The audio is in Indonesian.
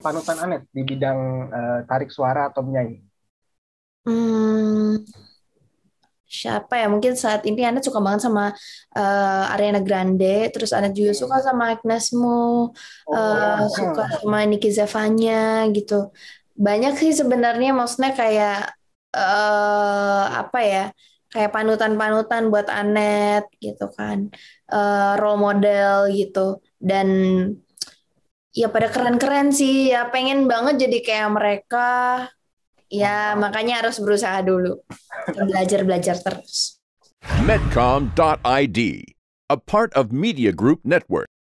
panutan Anet di bidang uh, tarik suara atau menyanyi? Hmm, siapa ya? Mungkin saat ini Anet suka banget sama uh, Ariana Grande, terus Anet juga suka sama Agnes Mo, oh, uh, suka sama Niki Zevanya gitu. Banyak sih sebenarnya maksudnya kayak uh, apa ya? kayak panutan-panutan buat Anet gitu kan uh, role model gitu dan ya pada keren-keren sih ya pengen banget jadi kayak mereka ya makanya harus berusaha dulu belajar belajar terus medcom.id a part of media group network